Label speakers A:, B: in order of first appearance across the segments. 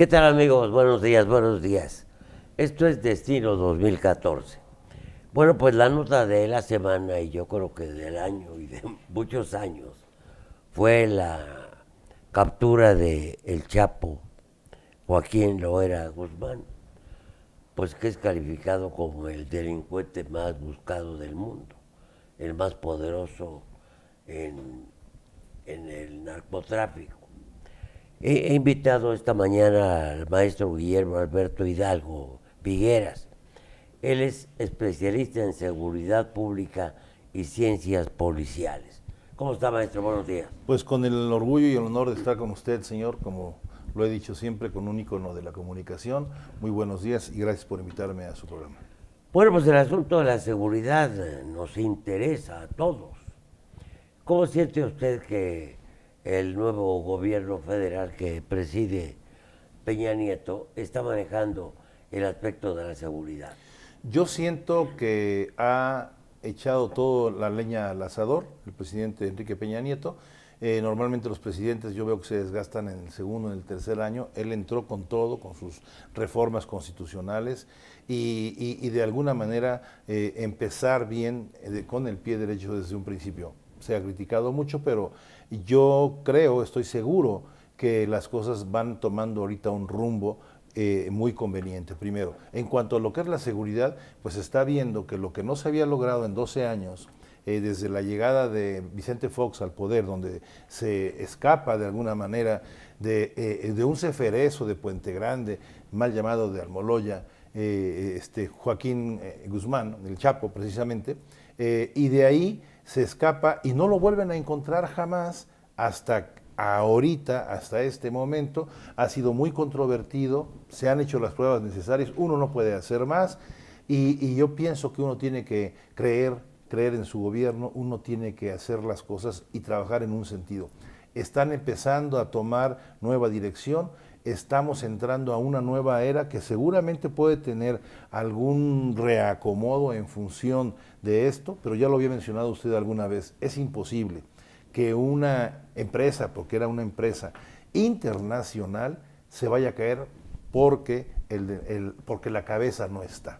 A: ¿Qué tal amigos? Buenos días, buenos días. Esto es Destino 2014. Bueno, pues la nota de la semana y yo creo que del año y de muchos años fue la captura de El Chapo, Joaquín Loera Guzmán, pues que es calificado como el delincuente más buscado del mundo, el más poderoso en el narcotráfico He, invitado esta mañana al maestro Guillermo Alberto Hidalgo Vigueras. Él es especialista en
B: seguridad pública y ciencias policiales.
A: ¿Cómo está, maestro? Buenos días.
B: Pues con el orgullo y el honor de estar con usted, señor, como lo he dicho siempre, con un ícono de la comunicación. Muy buenos días y gracias por invitarme a su programa. Bueno, pues el asunto de la seguridad
A: eh, nos interesa a todos. ¿Cómo siente usted que el nuevo gobierno federal que preside Peña Nieto está manejando
B: el aspecto de la seguridad. Yo siento que ha echado toda la leña al asador el presidente Enrique Peña Nieto. Eh, normalmente los presidentes yo veo que se desgastan en el segundo, en el tercer año. Él entró con todo, con sus reformas constitucionales y, de alguna manera eh, empezar bien eh, con el pie derecho desde un principio se ha criticado mucho, pero yo creo, estoy seguro, que las cosas van tomando ahorita un rumbo eh, muy conveniente. Primero, en cuanto a lo que es la seguridad, pues está viendo que lo que no se había logrado en 12 años, eh, desde la llegada de Vicente Fox al poder, donde se escapa de alguna manera de, eh, de un ceferezo de Puente Grande, mal llamado de Almoloya, este, Joaquín Guzmán, el Chapo precisamente, y de ahí se escapa y no lo vuelven a encontrar jamás hasta ahorita, hasta este momento. Ha sido muy controvertido, se han hecho las pruebas necesarias, uno no puede hacer más y, yo pienso que uno tiene que creer, creer en su gobierno, uno tiene que hacer las cosas y trabajar en un sentido. Están empezando a tomar nueva dirección estamos entrando a una nueva era que seguramente puede tener algún reacomodo en función de esto, pero ya lo había mencionado usted alguna vez, es imposible que una empresa, porque era una empresa internacional, se vaya a caer porque, la cabeza no está.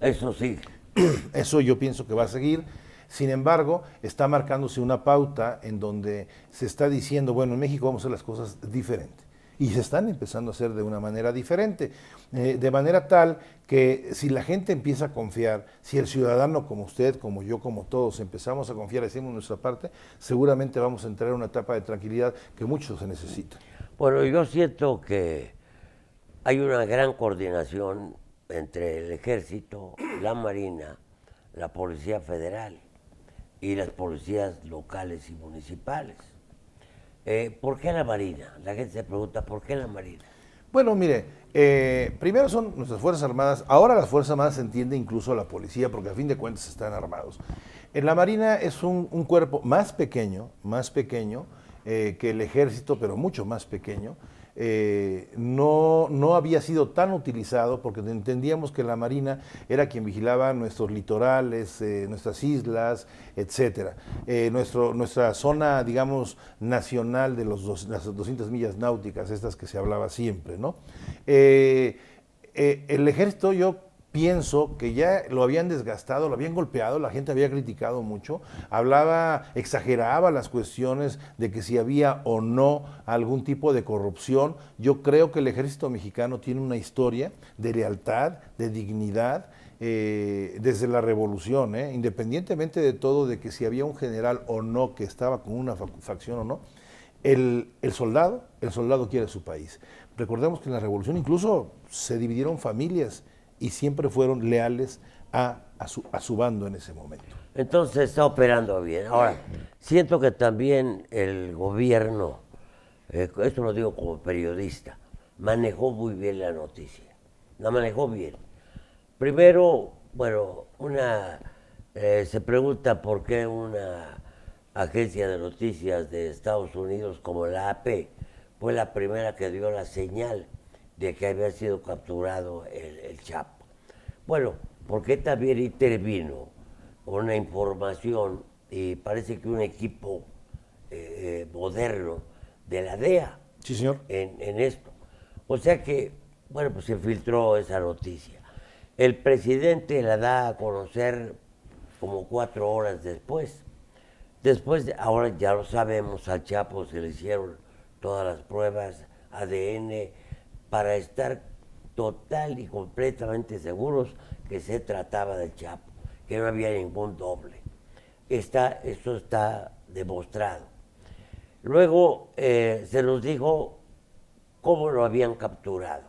B: Eso sí. Eso yo pienso que va a seguir. Sin embargo, está marcándose una pauta en donde se está diciendo, bueno, en México vamos a hacer las cosas diferentes y se están empezando a hacer de una manera diferente. Eh, de manera tal que si la gente empieza a confiar, si el ciudadano como usted, como yo, como todos empezamos a confiar, hacemos nuestra parte, seguramente vamos a entrar en una etapa de tranquilidad que muchos se necesita.
A: Bueno, yo siento que hay una gran coordinación entre el ejército, la marina, la policía federal y las policías locales y municipales. Eh, ¿Por qué la Marina? La gente se pregunta, ¿por qué la Marina?
B: Bueno, mire, eh, primero son nuestras Fuerzas Armadas. Ahora las Fuerzas Armadas se entiende incluso la policía, porque a fin de cuentas están armados. En la Marina es un, cuerpo más pequeño, más pequeño eh, que el ejército, pero mucho más pequeño. Eh, no, no había sido tan utilizado porque entendíamos que la Marina era quien vigilaba nuestros litorales, eh, nuestras islas, etc. Eh, nuestro, nuestra zona, digamos, nacional de los las 200 millas náuticas, estas que se hablaba siempre, ¿no? el ejército yo pienso que ya lo habían desgastado, lo habían golpeado, la gente había criticado mucho, hablaba, exageraba las cuestiones de que si había o no algún tipo de corrupción. Yo creo que el ejército mexicano tiene una historia de lealtad, de dignidad, eh, desde la revolución, ¿eh? independientemente de todo, de que si había un general o no que estaba con una facción o no. el soldado, el soldado quiere su país. Recordemos que en la revolución incluso se dividieron familias y siempre fueron leales a, su, bando en ese momento. Entonces está operando bien. Ahora, siento que también el
A: gobierno, eh, esto lo digo como periodista, manejó muy bien la noticia. La manejó bien. Primero, bueno, una eh, se pregunta por qué una agencia de noticias de Estados Unidos como la AP fue la primera que dio la señal de que había sido capturado el, el Chapo. Bueno, porque también intervino con una información y parece que un equipo eh, eh, moderno de la DEA señor. En, esto. O sea que, bueno, pues se filtró esa noticia. El presidente la da a conocer como cuatro horas después. Después, de, ahora ya lo sabemos, al Chapo se le hicieron todas las pruebas ADN para estar total y completamente seguros que se trataba del Chapo, que no había ningún doble. Está, esto está demostrado. Luego eh, se nos dijo cómo lo habían capturado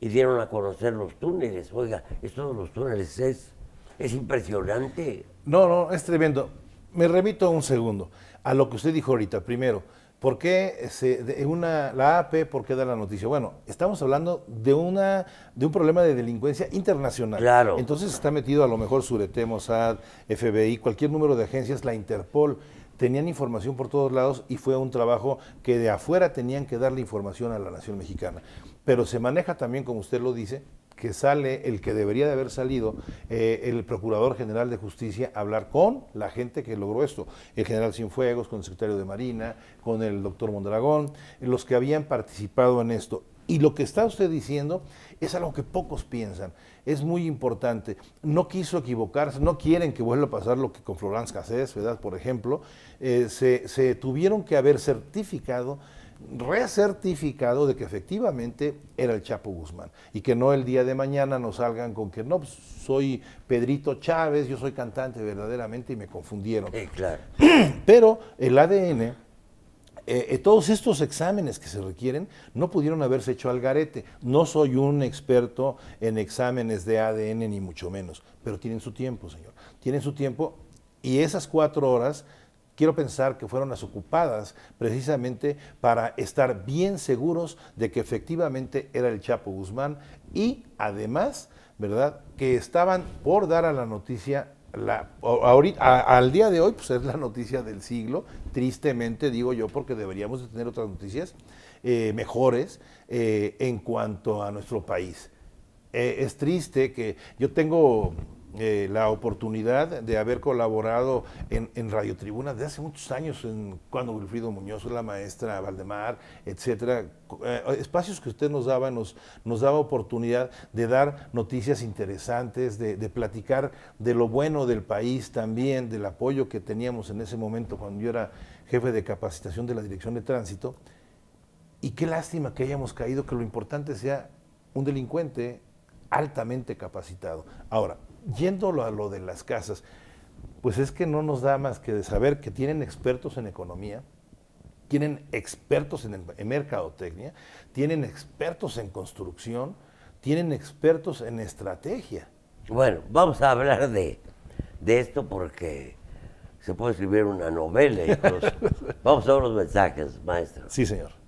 B: y dieron a conocer
A: los túneles. Oiga, estos los túneles es, es
B: impresionante. No, no, es tremendo. Me remito un segundo a lo que usted dijo ahorita. Primero, ¿Por qué se, una, la AP, por qué da la noticia? Bueno, estamos hablando de, una, de un problema de delincuencia internacional. Claro. Entonces está metido a lo mejor Suretemos Mossad, FBI, cualquier número de agencias, la Interpol. Tenían información por todos lados y fue un trabajo que de afuera tenían que darle información a la nación mexicana. Pero se maneja también, como usted lo dice, que sale el que debería de haber salido eh, el Procurador General de Justicia hablar con la gente que logró esto, el general Cienfuegos, con el secretario de Marina, con el doctor Mondragón, los que habían participado en esto. Y lo que está usted diciendo es algo que pocos piensan. Es muy importante. No quiso equivocarse, no quieren que vuelva a pasar lo que con Florence Cassés, ¿verdad? Por ejemplo, eh, se, se tuvieron que haber certificado recertificado de que efectivamente era el Chapo Guzmán y que no el día de mañana nos salgan con que no, pues, soy Pedrito Chávez, yo soy cantante verdaderamente y me confundieron. claro. Pero el ADN... Eh, eh, todos estos exámenes que se requieren no pudieron haberse hecho al garete. No soy un experto en exámenes de ADN, ni mucho menos, pero tienen su tiempo, señor. Tienen su tiempo y esas cuatro horas quiero pensar que fueron las ocupadas precisamente para estar bien seguros de que efectivamente era el Chapo Guzmán y además, ¿verdad?, que estaban por dar a la noticia ahorita, al día de hoy, pues es la noticia del siglo, tristemente digo yo, porque deberíamos de tener otras noticias eh, mejores eh, en cuanto a nuestro país. Eh, es triste que yo tengo eh, la oportunidad de haber colaborado en, Radio Tribuna de hace muchos años, en, cuando Wilfrido Muñoz, la maestra Valdemar, etcétera, eh, espacios que usted nos daba, nos, nos daba oportunidad de dar noticias interesantes, de, de, platicar de lo bueno del país también, del apoyo que teníamos en ese momento cuando yo era jefe de capacitación de la Dirección de Tránsito. Y qué lástima que hayamos caído, que lo importante sea un delincuente altamente capacitado. Ahora, yéndolo a lo de las casas, pues es que no nos da más que de saber que tienen expertos en economía, tienen expertos en, mercadotecnia, tienen expertos en construcción, tienen expertos en estrategia. Bueno, vamos a hablar de,
A: de esto porque se puede escribir una novela vamos a ver los mensajes, maestro. Sí, señor.